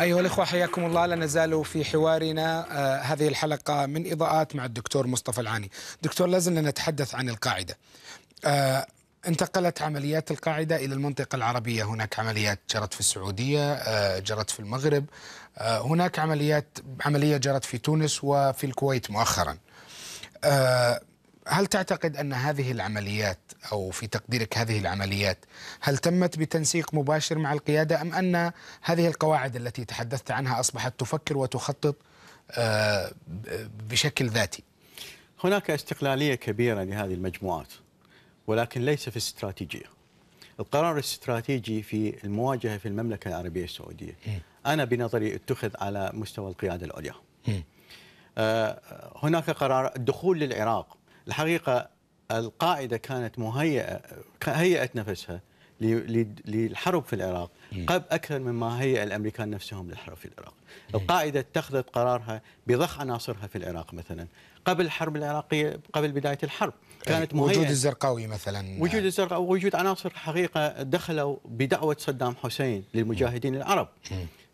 أيها الإخوة حياكم الله لا نزال في حوارنا آه، هذه الحلقة من إضاءات مع الدكتور مصطفى العاني دكتور لازلنا نتحدث عن القاعدة آه، انتقلت عمليات القاعدة إلى المنطقة العربية هناك عمليات جرت في السعودية آه، جرت في المغرب هناك عمليات عملية جرت في تونس وفي الكويت مؤخرا هل تعتقد ان هذه العمليات او في تقديرك هذه العمليات هل تمت بتنسيق مباشر مع القياده ام ان هذه القواعد التي تحدثت عنها اصبحت تفكر وتخطط آه، بشكل ذاتي؟ هناك استقلاليه كبيره لهذه المجموعات ولكن ليس في الاستراتيجيه. القرار الاستراتيجي في المواجهه في المملكه العربيه السعوديه انا بنظري اتخذ على مستوى القياده العليا. آه، هناك قرار الدخول للعراق الحقيقه القاعده كانت مهيئه هيئت نفسها للحرب في العراق قبل اكثر مما هيئ الامريكان نفسهم للحرب في العراق. القاعده اتخذت قرارها بضخ عناصرها في العراق مثلا قبل الحرب العراقيه قبل بدايه الحرب كانت مهيئه وجود الزرقاوي مثلا وجود الزرقاوي وجود عناصر حقيقه دخلوا بدعوه صدام حسين للمجاهدين العرب.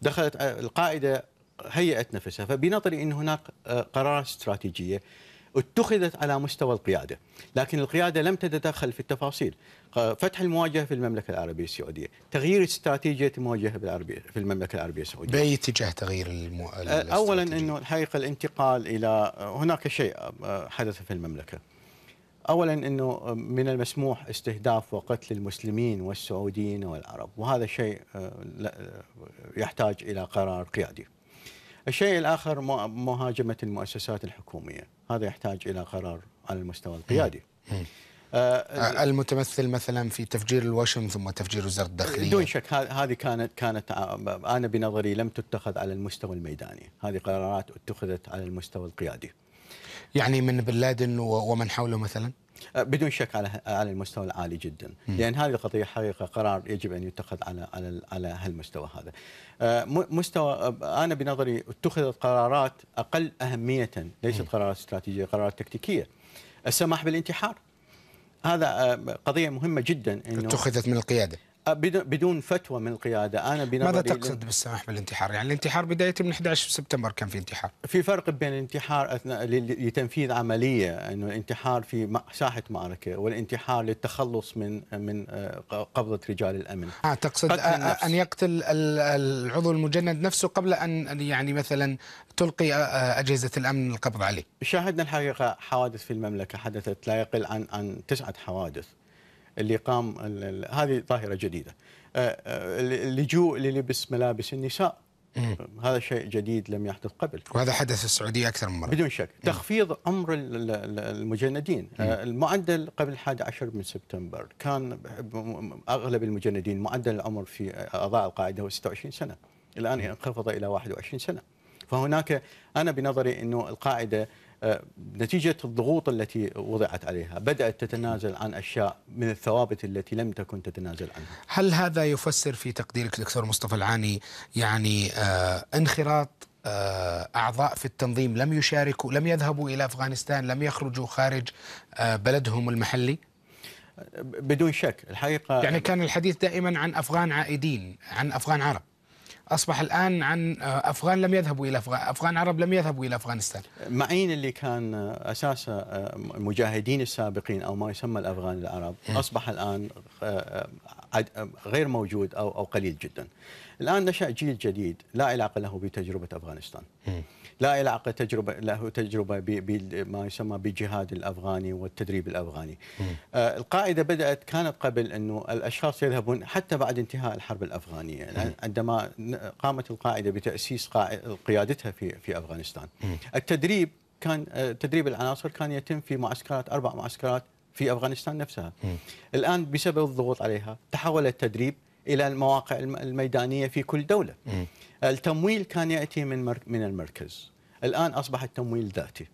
دخلت آه، القاعده هيئت نفسها فبنظري ان هناك آه، قرارات استراتيجيه اتخذت على مستوى القيادة لكن القيادة لم تتدخل في التفاصيل فتح المواجهة في المملكة العربية السعودية تغيير استراتيجية المواجهة في المملكة العربية السعودية بأي اتجاه تغيير المو... أولا أنه الحقيقة الانتقال إلى هناك شيء حدث في المملكة اولا انه من المسموح استهداف وقتل المسلمين والسعوديين والعرب وهذا شيء يحتاج الى قرار قيادي. الشيء الاخر مهاجمه المؤسسات الحكوميه هذا يحتاج الى قرار على المستوى القيادي. آه،, آه المتمثل مثلا في تفجير الوشم ثم تفجير وزاره الداخليه دون شك هذه كانت كانت آه، انا بنظري لم تتخذ على المستوى الميداني، هذه قرارات اتخذت على المستوى القيادي. يعني من بن لادن ومن حوله مثلا؟ آه، بدون شك على على المستوى العالي جدا لان هذه القضيه حقيقه قرار يجب ان يتخذ على على على هالمستوى هذا آه، مستوى آه، انا بنظري اتخذت قرارات اقل اهميه ليست قرارات استراتيجيه قرارات تكتيكيه السماح بالانتحار هذا قضيه مهمه جدا انه اتخذت من القياده أه، بدون فتوى من القياده انا بنظري ماذا تقصد بالسماح بالانتحار؟ يعني الانتحار بدايه من 11 سبتمبر كان في انتحار. في فرق بين الانتحار اثناء لتنفيذ عمليه انه الانتحار في ساحه معركه والانتحار للتخلص من من أه، قبضه رجال الامن. اه تقصد ان يقتل العضو المجند نفسه قبل ان يعني مثلا تلقي اجهزه الامن القبض عليه. شاهدنا الحقيقه حوادث في المملكه حدثت لا يقل عن عن تسعه حوادث. اللي قام هذه ظاهره جديده آه، آه، اللجوء للبس ملابس النساء هذا شيء جديد لم يحدث قبل وهذا حدث في السعوديه اكثر من مره بدون شك تخفيض عمر المجندين آه، المعدل قبل 11 من سبتمبر كان اغلب المجندين معدل العمر في اعضاء القاعده هو 26 سنه الان انخفض الى 21 سنه فهناك انا بنظري انه القاعده آه، نتيجة الضغوط التي وضعت عليها بدأت تتنازل عن أشياء من الثوابت التي لم تكن تتنازل عنها هل هذا يفسر في تقديرك دكتور مصطفى العاني يعني آه، انخراط آه، أعضاء في التنظيم لم يشاركوا لم يذهبوا إلى أفغانستان لم يخرجوا خارج بلدهم المحلي بدون شك الحقيقة يعني كان الحديث دائما عن أفغان عائدين عن أفغان عرب اصبح الان عن آه، افغان لم يذهبوا الى افغان افغان عرب لم يذهبوا الى افغانستان معين اللي كان آه، اساسا المجاهدين آه، السابقين او ما يسمى الافغان العرب إيه. اصبح الان غير موجود او او قليل جدا الان نشا جيل جديد لا علاقه له بتجربه افغانستان إيه. لا علاقه تجربه له تجربه بما يسمى بالجهاد الافغاني والتدريب الافغاني. آه القاعده بدات كانت قبل انه الاشخاص يذهبون حتى بعد انتهاء الحرب الافغانيه مم. عندما قامت القاعده بتاسيس قيادتها في في افغانستان. مم. التدريب كان آه، تدريب العناصر كان يتم في معسكرات اربع معسكرات في افغانستان نفسها. مم. الان بسبب الضغوط عليها تحول التدريب الى المواقع الميدانيه في كل دوله. التمويل كان ياتي من من المركز. الان اصبح التمويل ذاتي.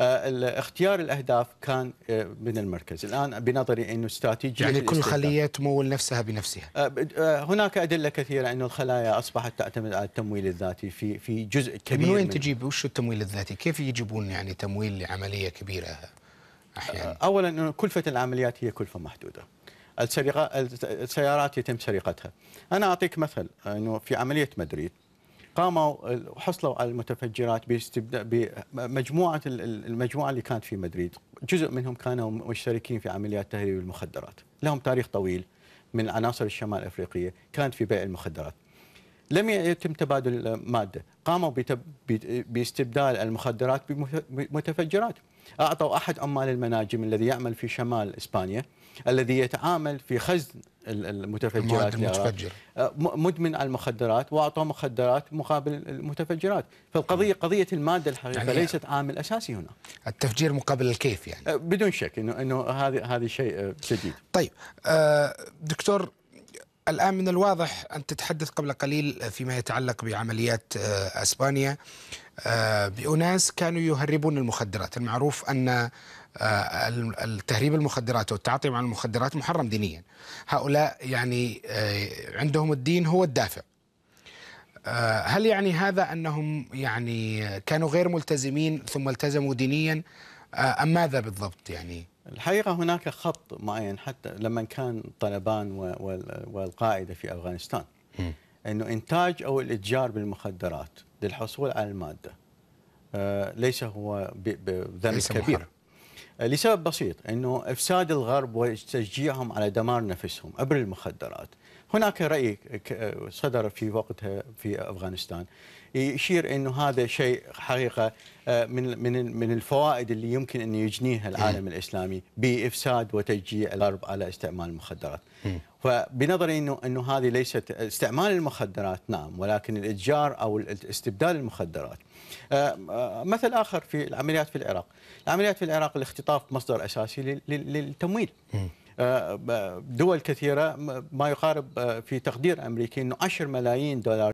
آه، اختيار الاهداف كان آه، من المركز، الان بنظري انه استراتيجيه يعني كل خليه تمول نفسها بنفسها. آه، هناك ادله كثيره انه الخلايا اصبحت تعتمد على التمويل الذاتي في في جزء طيب، كبير من وين تجيب وش التمويل الذاتي؟ كيف يجيبون يعني تمويل لعمليه كبيره احيانا؟ اولا كلفه العمليات هي كلفه محدوده. السرقه السيارات يتم سرقتها انا اعطيك مثل انه في عمليه مدريد قاموا حصلوا على المتفجرات بمجموعه المجموعه اللي كانت في مدريد جزء منهم كانوا مشتركين في عمليات تهريب المخدرات لهم تاريخ طويل من عناصر الشمال الافريقيه كانت في بيع المخدرات لم يتم تبادل ماده قاموا باستبدال المخدرات بمتفجرات أعطوا أحد عمال المناجم الذي يعمل في شمال إسبانيا الذي يتعامل في خزن المتفجرات المتفجر. أه، مدمن على المخدرات واعطوه مخدرات مقابل المتفجرات فالقضيه قضيه الماده الحقيقه يعني ليست عامل اساسي هنا التفجير مقابل الكيف يعني أه، بدون شك انه انه هذا هذا شيء أه، جديد طيب دكتور الآن من الواضح أن تتحدث قبل قليل فيما يتعلق بعمليات آه، أسبانيا آه، بأناس كانوا يهربون المخدرات المعروف أن آه، التهريب المخدرات والتعاطي مع المخدرات محرم دينيا هؤلاء يعني عندهم الدين هو الدافع هل يعني هذا أنهم يعني كانوا غير ملتزمين ثم التزموا دينيا آه، أم ماذا بالضبط يعني؟ الحقيقة هناك خط معين حتى لما كان طالبان والقاعدة في أفغانستان أنه إنتاج أو الإتجار بالمخدرات للحصول على المادة آه، ليس هو بذنب كبير محرم. آه، لسبب بسيط انه افساد الغرب وتشجيعهم على دمار نفسهم عبر المخدرات هناك رأي صدر في وقتها في أفغانستان يشير أنه هذا شيء حقيقة آه، من من من الفوائد اللي يمكن أن يجنيها العالم الإسلامي بإفساد وتشجيع الغرب على استعمال المخدرات فبنظري أنه أنه هذه ليست استعمال المخدرات نعم ولكن الإتجار أو استبدال المخدرات آه، آه، مثل آخر في العمليات في العراق العمليات في العراق الاختطاف مصدر أساسي للتمويل آه، دول كثيره ما يقارب آه، في تقدير امريكي انه 10 ملايين دولار